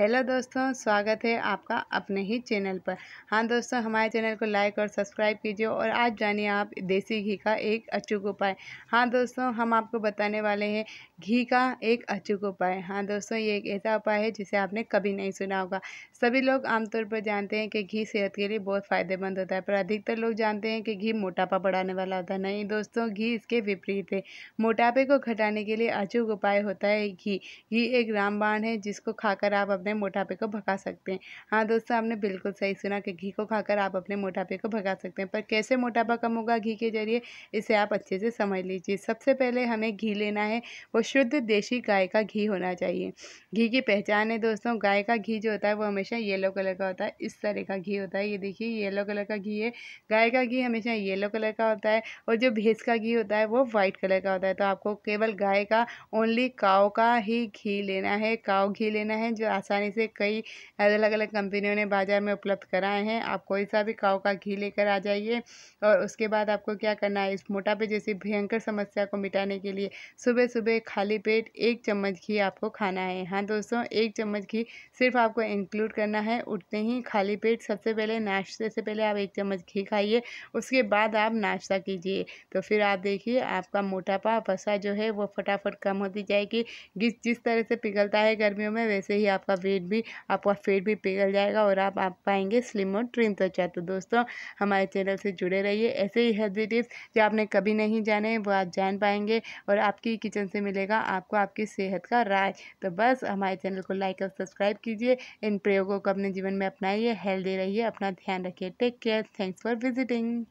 hello दोस्तों स्वागत है आपका अपने ही चैनल पर हाँ दोस्तों हमारे चैनल को लाइक और सब्सक्राइब कीजिए और आज जानिए आप देसी घी का एक अचूक उपाय हाँ दोस्तों हम आपको बताने वाले हैं घी का एक अचूक उपाय हाँ दोस्तों ये एक ऐसा उपाय है जिसे आपने कभी नहीं सुना होगा सभी लोग आमतौर पर जानते हैं कि घी सेहत के लिए बहुत फ़ायदेमंद होता है पर अधिकतर लोग जानते हैं कि घी मोटापा बढ़ाने वाला होता है नहीं दोस्तों घी इसके विपरीत है मोटापे को घटाने के लिए अचूक उपाय होता है घी घी एक रामबाण है जिसको खाकर आप सकते हैं मोटापे को भगा सकते हैं हाँ दोस्तों आपने बिल्कुल सही सुना कि घी को खाकर आप अपने मोटापे को भगा सकते हैं पर कैसे मोटापा कम होगा घी के जरिए इसे आप अच्छे से समझ लीजिए सबसे पहले हमें घी लेना है वो शुद्ध देशी गाय का घी होना चाहिए घी की पहचान है दोस्तों गाय का घी जो होता है वो हमेशा येलो कलर का होता है इस तरह का घी होता है ये देखिए येलो कलर का घी है गाय का घी हमेशा येलो कलर का होता है और जो भैंस का घी होता है वो वाइट कलर का होता है तो आपको केवल गाय का ओनली काओ का ही घी लेना है काओ घी लेना है जो आसान आसानी से कई अलग अलग कंपनियों ने बाज़ार में उपलब्ध कराए हैं आप कोई सा भी काव का घी लेकर आ जाइए और उसके बाद आपको क्या करना है इस मोटापे जैसी भयंकर समस्या को मिटाने के लिए सुबह सुबह खाली पेट एक चम्मच घी आपको खाना है हाँ दोस्तों एक चम्मच घी सिर्फ आपको इंक्लूड करना है उठते ही खाली पेट सबसे पहले नाश्ते से पहले आप एक चम्मच घी खाइए उसके बाद आप नाश्ता कीजिए तो फिर आप देखिए आपका मोटापा वसा जो है वो फटाफट कम होती जाएगी जिस जिस तरह से पिघलता है गर्मियों में वैसे ही आपका वेट भी आपका फेट भी पिघल जाएगा और आप आप पाएंगे स्लिम और ट्रिम त्वचा तो दोस्तों हमारे चैनल से जुड़े रहिए ऐसे ही हेल्थी टिप्स जो आपने कभी नहीं जाने वो आप जान पाएंगे और आपकी किचन से मिलेगा आपको आपकी सेहत का राय तो बस हमारे चैनल को लाइक और सब्सक्राइब कीजिए इन प्रयोगों को अपने जीवन में अपनाइए हेल्दी रहिए अपना ध्यान रखिए take care thanks for visiting